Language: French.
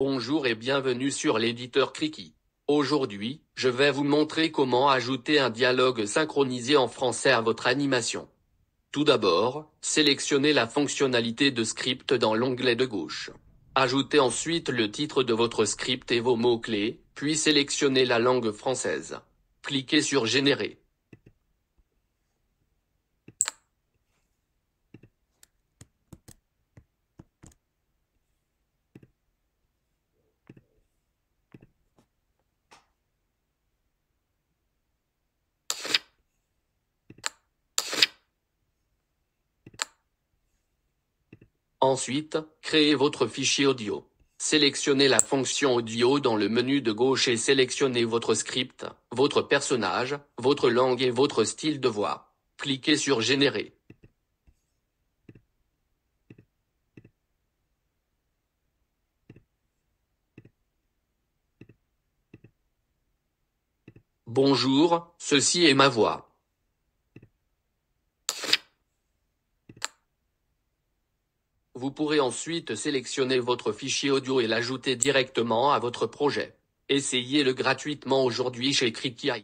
Bonjour et bienvenue sur l'éditeur Criki. Aujourd'hui, je vais vous montrer comment ajouter un dialogue synchronisé en français à votre animation. Tout d'abord, sélectionnez la fonctionnalité de script dans l'onglet de gauche. Ajoutez ensuite le titre de votre script et vos mots-clés, puis sélectionnez la langue française. Cliquez sur Générer. Ensuite, créez votre fichier audio. Sélectionnez la fonction audio dans le menu de gauche et sélectionnez votre script, votre personnage, votre langue et votre style de voix. Cliquez sur Générer. Bonjour, ceci est ma voix. Vous pourrez ensuite sélectionner votre fichier audio et l'ajouter directement à votre projet. Essayez-le gratuitement aujourd'hui chez Crikia.